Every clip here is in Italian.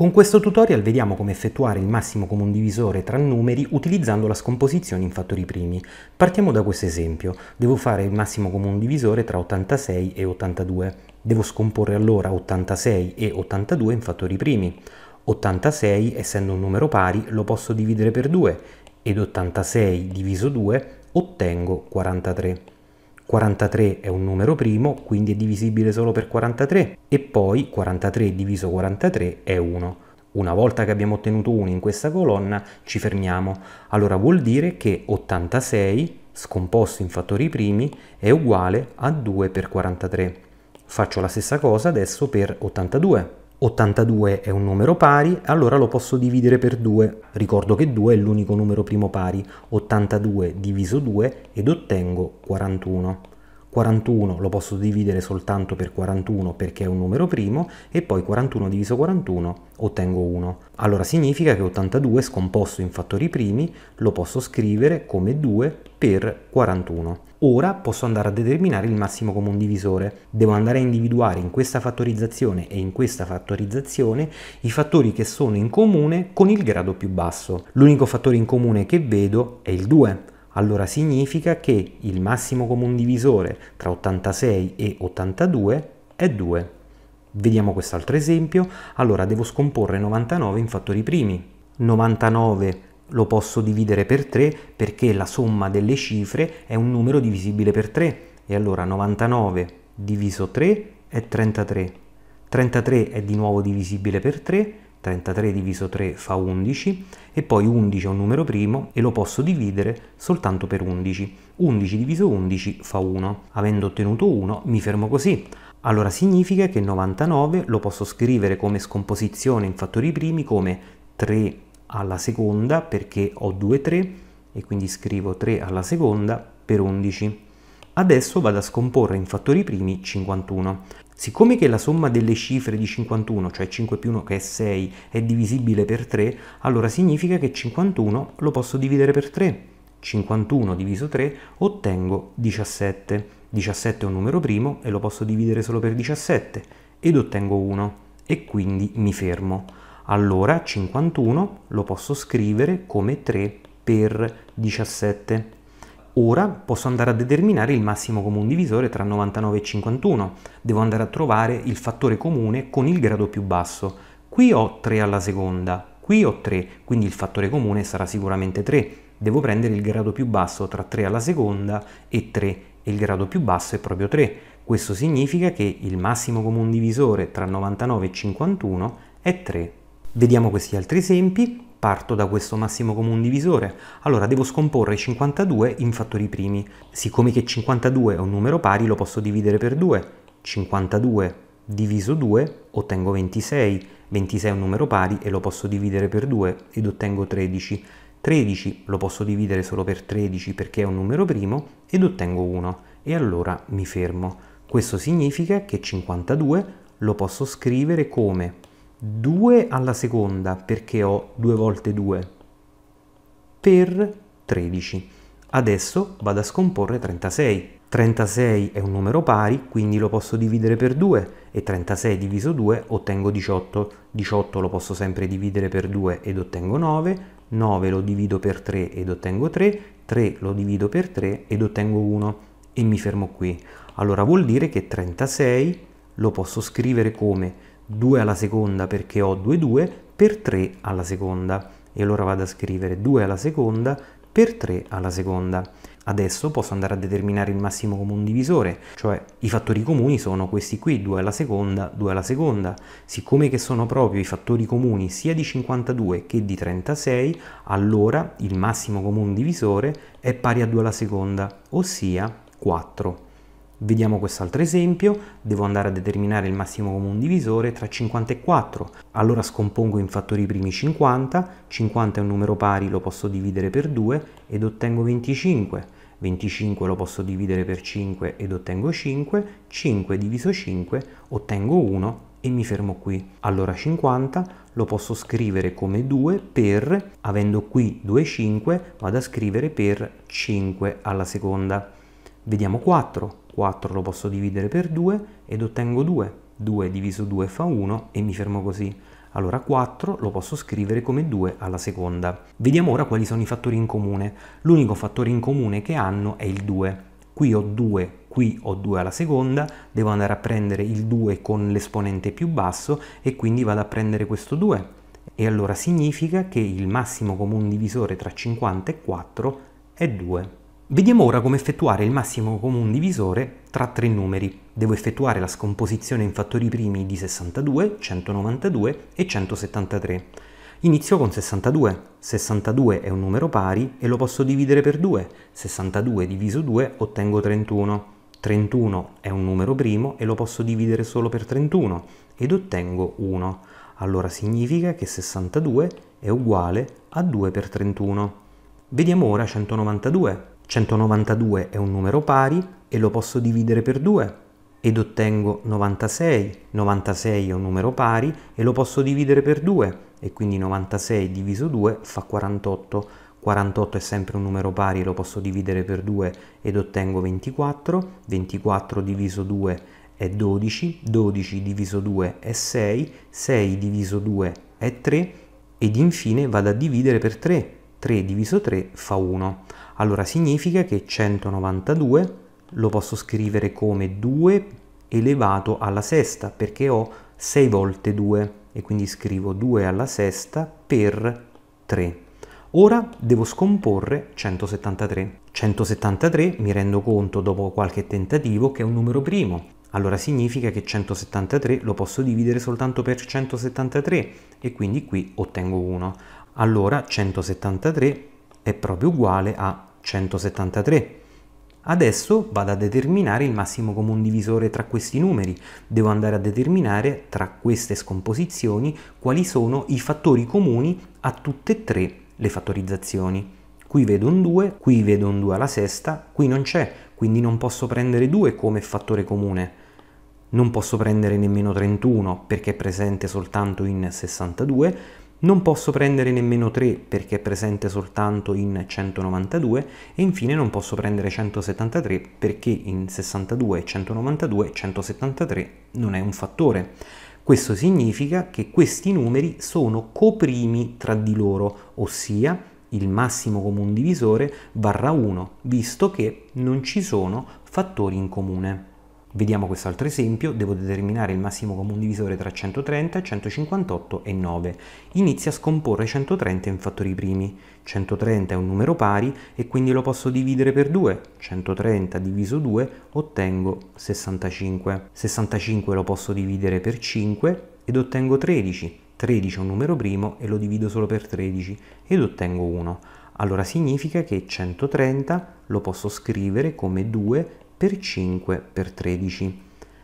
Con questo tutorial vediamo come effettuare il massimo comune divisore tra numeri utilizzando la scomposizione in fattori primi. Partiamo da questo esempio. Devo fare il massimo comune divisore tra 86 e 82. Devo scomporre allora 86 e 82 in fattori primi. 86, essendo un numero pari, lo posso dividere per 2 ed 86 diviso 2 ottengo 43. 43 è un numero primo, quindi è divisibile solo per 43 e poi 43 diviso 43 è 1. Una volta che abbiamo ottenuto 1 in questa colonna ci fermiamo. Allora vuol dire che 86 scomposto in fattori primi è uguale a 2 per 43. Faccio la stessa cosa adesso per 82. 82 è un numero pari, allora lo posso dividere per 2. Ricordo che 2 è l'unico numero primo pari, 82 diviso 2 ed ottengo 41. 41 lo posso dividere soltanto per 41 perché è un numero primo e poi 41 diviso 41 ottengo 1. Allora significa che 82 scomposto in fattori primi lo posso scrivere come 2 per 41. Ora posso andare a determinare il massimo comune divisore. Devo andare a individuare in questa fattorizzazione e in questa fattorizzazione i fattori che sono in comune con il grado più basso. L'unico fattore in comune che vedo è il 2, allora significa che il massimo comune divisore tra 86 e 82 è 2. Vediamo quest'altro esempio, allora devo scomporre 99 in fattori primi. 99 lo posso dividere per 3 perché la somma delle cifre è un numero divisibile per 3 e allora 99 diviso 3 è 33. 33 è di nuovo divisibile per 3 33 diviso 3 fa 11 e poi 11 è un numero primo e lo posso dividere soltanto per 11. 11 diviso 11 fa 1. Avendo ottenuto 1 mi fermo così. Allora significa che 99 lo posso scrivere come scomposizione in fattori primi come 3 alla seconda perché ho 2 3 e quindi scrivo 3 alla seconda per 11. Adesso vado a scomporre in fattori primi 51. Siccome che la somma delle cifre di 51, cioè 5 più 1 che è 6, è divisibile per 3, allora significa che 51 lo posso dividere per 3. 51 diviso 3 ottengo 17. 17 è un numero primo e lo posso dividere solo per 17 ed ottengo 1 e quindi mi fermo. Allora 51 lo posso scrivere come 3 per 17. Ora posso andare a determinare il massimo comune divisore tra 99 e 51. Devo andare a trovare il fattore comune con il grado più basso. Qui ho 3 alla seconda, qui ho 3, quindi il fattore comune sarà sicuramente 3. Devo prendere il grado più basso tra 3 alla seconda e 3 e il grado più basso è proprio 3. Questo significa che il massimo comune divisore tra 99 e 51 è 3. Vediamo questi altri esempi. Parto da questo massimo comune divisore, allora devo scomporre 52 in fattori primi. Siccome che 52 è un numero pari lo posso dividere per 2. 52 diviso 2 ottengo 26, 26 è un numero pari e lo posso dividere per 2 ed ottengo 13. 13 lo posso dividere solo per 13 perché è un numero primo ed ottengo 1 e allora mi fermo. Questo significa che 52 lo posso scrivere come 2 alla seconda perché ho 2 volte 2 per 13. Adesso vado a scomporre 36. 36 è un numero pari, quindi lo posso dividere per 2 e 36 diviso 2 ottengo 18. 18 lo posso sempre dividere per 2 ed ottengo 9, 9 lo divido per 3 ed ottengo 3, 3 lo divido per 3 ed ottengo 1 e mi fermo qui. Allora vuol dire che 36 lo posso scrivere come 2 alla seconda perché ho 2 2 per 3 alla seconda e allora vado a scrivere 2 alla seconda per 3 alla seconda. Adesso posso andare a determinare il massimo comune divisore, cioè i fattori comuni sono questi qui, 2 alla seconda, 2 alla seconda. Siccome che sono proprio i fattori comuni sia di 52 che di 36, allora il massimo comune divisore è pari a 2 alla seconda, ossia 4. Vediamo quest'altro esempio, devo andare a determinare il massimo comune divisore tra 50 e 4, allora scompongo in fattori primi 50, 50 è un numero pari, lo posso dividere per 2 ed ottengo 25, 25 lo posso dividere per 5 ed ottengo 5, 5 diviso 5 ottengo 1 e mi fermo qui. Allora 50 lo posso scrivere come 2 per, avendo qui 2 5, vado a scrivere per 5 alla seconda. Vediamo 4. 4 lo posso dividere per 2 ed ottengo 2. 2 diviso 2 fa 1 e mi fermo così. Allora 4 lo posso scrivere come 2 alla seconda. Vediamo ora quali sono i fattori in comune. L'unico fattore in comune che hanno è il 2. Qui ho 2, qui ho 2 alla seconda, devo andare a prendere il 2 con l'esponente più basso e quindi vado a prendere questo 2. E allora significa che il massimo comune divisore tra 50 e 4 è 2. Vediamo ora come effettuare il massimo comune divisore tra tre numeri. Devo effettuare la scomposizione in fattori primi di 62, 192 e 173. Inizio con 62. 62 è un numero pari e lo posso dividere per 2. 62 diviso 2 ottengo 31. 31 è un numero primo e lo posso dividere solo per 31 ed ottengo 1. Allora significa che 62 è uguale a 2 per 31. Vediamo ora 192. 192 è un numero pari e lo posso dividere per 2 ed ottengo 96. 96 è un numero pari e lo posso dividere per 2 e quindi 96 diviso 2 fa 48. 48 è sempre un numero pari, lo posso dividere per 2 ed ottengo 24. 24 diviso 2 è 12, 12 diviso 2 è 6, 6 diviso 2 è 3 ed infine vado a dividere per 3. 3 diviso 3 fa 1. Allora significa che 192 lo posso scrivere come 2 elevato alla sesta perché ho 6 volte 2 e quindi scrivo 2 alla sesta per 3. Ora devo scomporre 173. 173 mi rendo conto dopo qualche tentativo che è un numero primo. Allora significa che 173 lo posso dividere soltanto per 173 e quindi qui ottengo 1. Allora 173 è proprio uguale a 173. Adesso vado a determinare il massimo comune divisore tra questi numeri. Devo andare a determinare tra queste scomposizioni quali sono i fattori comuni a tutte e tre le fattorizzazioni. Qui vedo un 2, qui vedo un 2 alla sesta, qui non c'è, quindi non posso prendere 2 come fattore comune. Non posso prendere nemmeno 31 perché è presente soltanto in 62, non posso prendere nemmeno 3 perché è presente soltanto in 192 e infine non posso prendere 173 perché in 62 e 192 173 non è un fattore. Questo significa che questi numeri sono coprimi tra di loro, ossia il massimo comune divisore varrà 1, visto che non ci sono fattori in comune. Vediamo questo altro esempio, devo determinare il massimo comune divisore tra 130, 158 e 9. Inizio a scomporre 130 in fattori primi. 130 è un numero pari e quindi lo posso dividere per 2. 130 diviso 2 ottengo 65. 65 lo posso dividere per 5 ed ottengo 13. 13 è un numero primo e lo divido solo per 13 ed ottengo 1. Allora significa che 130 lo posso scrivere come 2 per 5 per 13.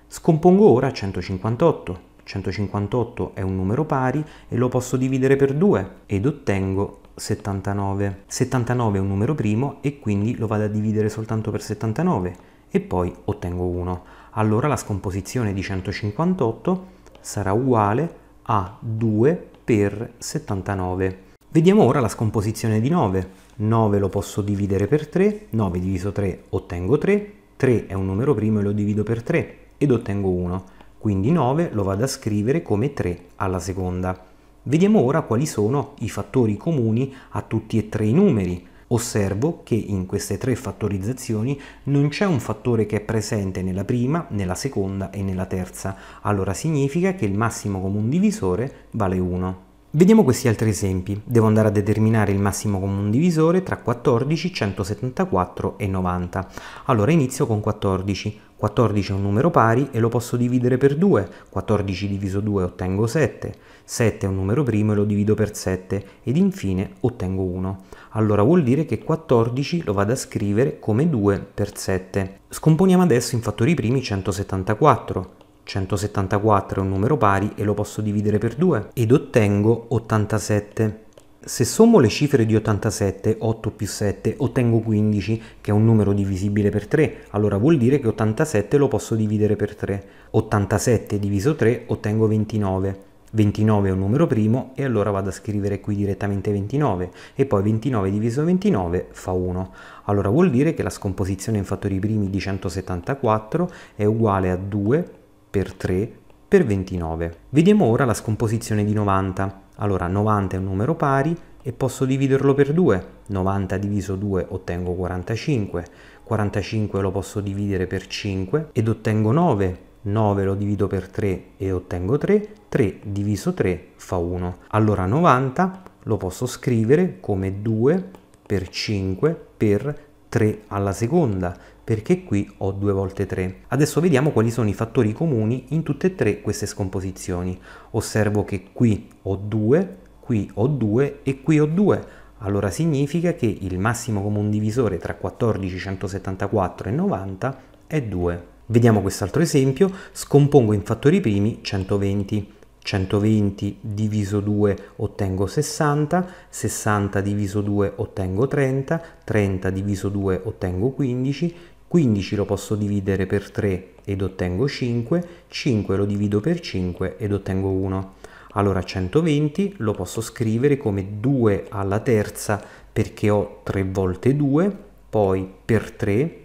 Scompongo ora 158. 158 è un numero pari e lo posso dividere per 2 ed ottengo 79. 79 è un numero primo e quindi lo vado a dividere soltanto per 79 e poi ottengo 1. Allora la scomposizione di 158 sarà uguale a 2 per 79. Vediamo ora la scomposizione di 9. 9 lo posso dividere per 3, 9 diviso 3 ottengo 3, 3 è un numero primo e lo divido per 3 ed ottengo 1, quindi 9 lo vado a scrivere come 3 alla seconda. Vediamo ora quali sono i fattori comuni a tutti e tre i numeri. Osservo che in queste tre fattorizzazioni non c'è un fattore che è presente nella prima, nella seconda e nella terza, allora significa che il massimo comune divisore vale 1. Vediamo questi altri esempi. Devo andare a determinare il massimo comune divisore tra 14, 174 e 90. Allora inizio con 14. 14 è un numero pari e lo posso dividere per 2. 14 diviso 2 ottengo 7. 7 è un numero primo e lo divido per 7 ed infine ottengo 1. Allora vuol dire che 14 lo vado a scrivere come 2 per 7. Scomponiamo adesso in fattori primi 174. 174 è un numero pari e lo posso dividere per 2 ed ottengo 87. Se sommo le cifre di 87, 8 più 7, ottengo 15, che è un numero divisibile per 3, allora vuol dire che 87 lo posso dividere per 3. 87 diviso 3 ottengo 29. 29 è un numero primo e allora vado a scrivere qui direttamente 29 e poi 29 diviso 29 fa 1. Allora vuol dire che la scomposizione in fattori primi di 174 è uguale a 2 per 3 per 29. Vediamo ora la scomposizione di 90. Allora 90 è un numero pari e posso dividerlo per 2. 90 diviso 2 ottengo 45. 45 lo posso dividere per 5 ed ottengo 9. 9 lo divido per 3 e ottengo 3. 3 diviso 3 fa 1. Allora 90 lo posso scrivere come 2 per 5 per 3 alla seconda perché qui ho 2 volte 3. Adesso vediamo quali sono i fattori comuni in tutte e tre queste scomposizioni. Osservo che qui ho 2, qui ho 2 e qui ho 2. Allora significa che il massimo comune divisore tra 14, 174 e 90 è 2. Vediamo quest'altro esempio, scompongo in fattori primi 120. 120 diviso 2 ottengo 60, 60 diviso 2 ottengo 30, 30 diviso 2 ottengo 15, 15 lo posso dividere per 3 ed ottengo 5, 5 lo divido per 5 ed ottengo 1. Allora 120 lo posso scrivere come 2 alla terza perché ho 3 volte 2, poi per 3,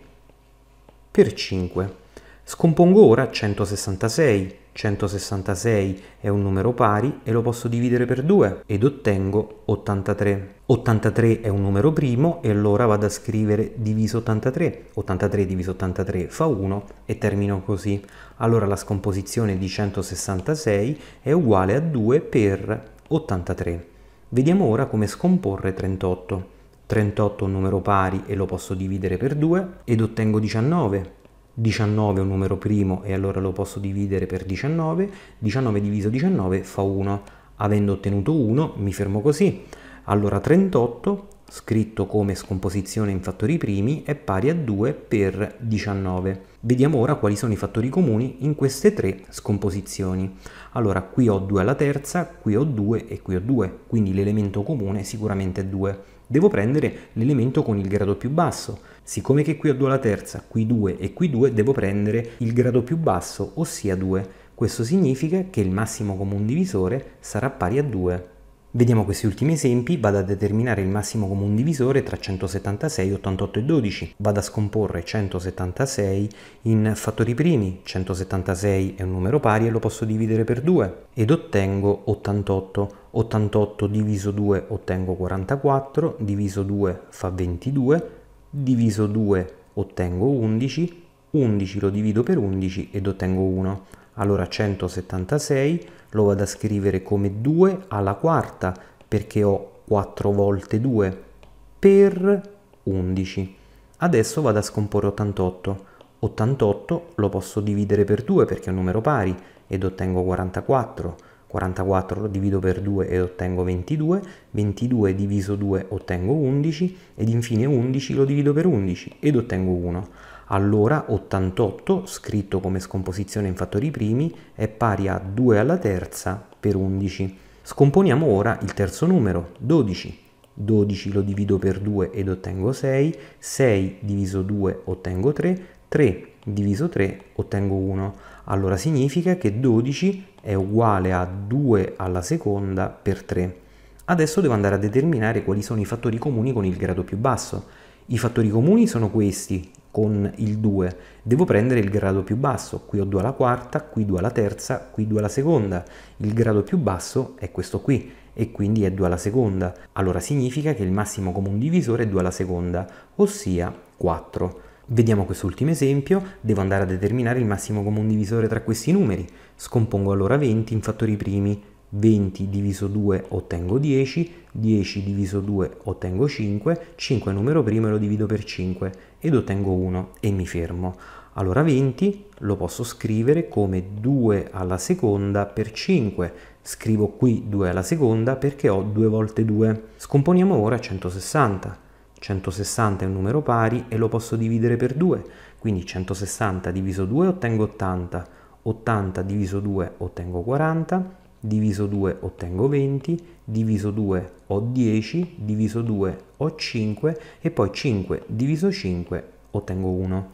per 5. Scompongo ora 166 166 è un numero pari e lo posso dividere per 2 ed ottengo 83. 83 è un numero primo e allora vado a scrivere diviso 83. 83 diviso 83 fa 1 e termino così. Allora la scomposizione di 166 è uguale a 2 per 83. Vediamo ora come scomporre 38. 38 è un numero pari e lo posso dividere per 2 ed ottengo 19. 19 è un numero primo e allora lo posso dividere per 19, 19 diviso 19 fa 1, avendo ottenuto 1 mi fermo così, allora 38 scritto come scomposizione in fattori primi è pari a 2 per 19. Vediamo ora quali sono i fattori comuni in queste tre scomposizioni. Allora qui ho 2 alla terza, qui ho 2 e qui ho 2, quindi l'elemento comune sicuramente è 2. Devo prendere l'elemento con il grado più basso, Siccome che qui ho 2 alla terza, qui 2 e qui 2, devo prendere il grado più basso, ossia 2. Questo significa che il massimo comune divisore sarà pari a 2. Vediamo questi ultimi esempi, vado a determinare il massimo comune divisore tra 176, 88 e 12, vado a scomporre 176 in fattori primi, 176 è un numero pari e lo posso dividere per 2 ed ottengo 88, 88 diviso 2 ottengo 44, diviso 2 fa 22, diviso 2 ottengo 11, 11 lo divido per 11 ed ottengo 1. Allora 176 lo vado a scrivere come 2 alla quarta perché ho 4 volte 2 per 11. Adesso vado a scomporre 88. 88 lo posso dividere per 2 perché è un numero pari ed ottengo 44. 44 lo divido per 2 ed ottengo 22, 22 diviso 2 ottengo 11 ed infine 11 lo divido per 11 ed ottengo 1. Allora 88, scritto come scomposizione in fattori primi, è pari a 2 alla terza per 11. Scomponiamo ora il terzo numero, 12. 12 lo divido per 2 ed ottengo 6, 6 diviso 2 ottengo 3, 3 diviso 3 ottengo 1 allora significa che 12 è uguale a 2 alla seconda per 3. Adesso devo andare a determinare quali sono i fattori comuni con il grado più basso. I fattori comuni sono questi, con il 2. Devo prendere il grado più basso, qui ho 2 alla quarta, qui 2 alla terza, qui 2 alla seconda. Il grado più basso è questo qui, e quindi è 2 alla seconda. Allora significa che il massimo comune divisore è 2 alla seconda, ossia 4. Vediamo quest'ultimo esempio, devo andare a determinare il massimo comune divisore tra questi numeri. Scompongo allora 20 in fattori primi, 20 diviso 2 ottengo 10, 10 diviso 2 ottengo 5, 5 numero primo e lo divido per 5 ed ottengo 1 e mi fermo. Allora 20 lo posso scrivere come 2 alla seconda per 5. Scrivo qui 2 alla seconda perché ho 2 volte 2. Scomponiamo ora 160. 160 è un numero pari e lo posso dividere per 2, quindi 160 diviso 2 ottengo 80, 80 diviso 2 ottengo 40, diviso 2 ottengo 20, diviso 2 ho 10, diviso 2 ho 5 e poi 5 diviso 5 ottengo 1.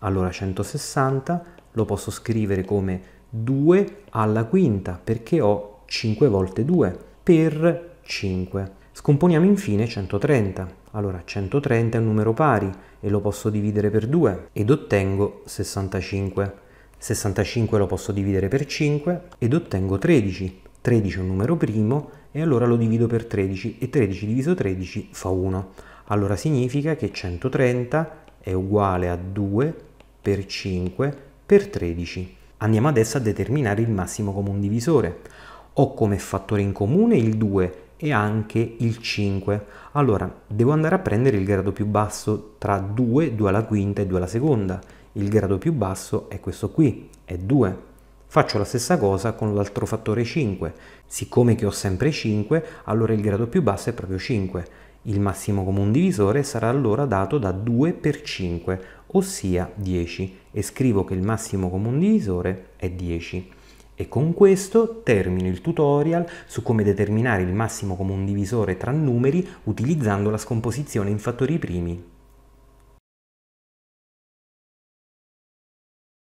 Allora 160 lo posso scrivere come 2 alla quinta perché ho 5 volte 2 per 5. Scomponiamo infine 130. Allora 130 è un numero pari e lo posso dividere per 2 ed ottengo 65. 65 lo posso dividere per 5 ed ottengo 13. 13 è un numero primo e allora lo divido per 13 e 13 diviso 13 fa 1. Allora significa che 130 è uguale a 2 per 5 per 13. Andiamo adesso a determinare il massimo comune divisore. Ho come fattore in comune il 2 e anche il 5. Allora, devo andare a prendere il grado più basso tra 2, 2 alla quinta e 2 alla seconda. Il grado più basso è questo qui, è 2. Faccio la stessa cosa con l'altro fattore 5. Siccome che ho sempre 5, allora il grado più basso è proprio 5. Il massimo comune divisore sarà allora dato da 2 per 5, ossia 10, e scrivo che il massimo comune divisore è 10. E con questo termino il tutorial su come determinare il massimo comune divisore tra numeri utilizzando la scomposizione in fattori primi.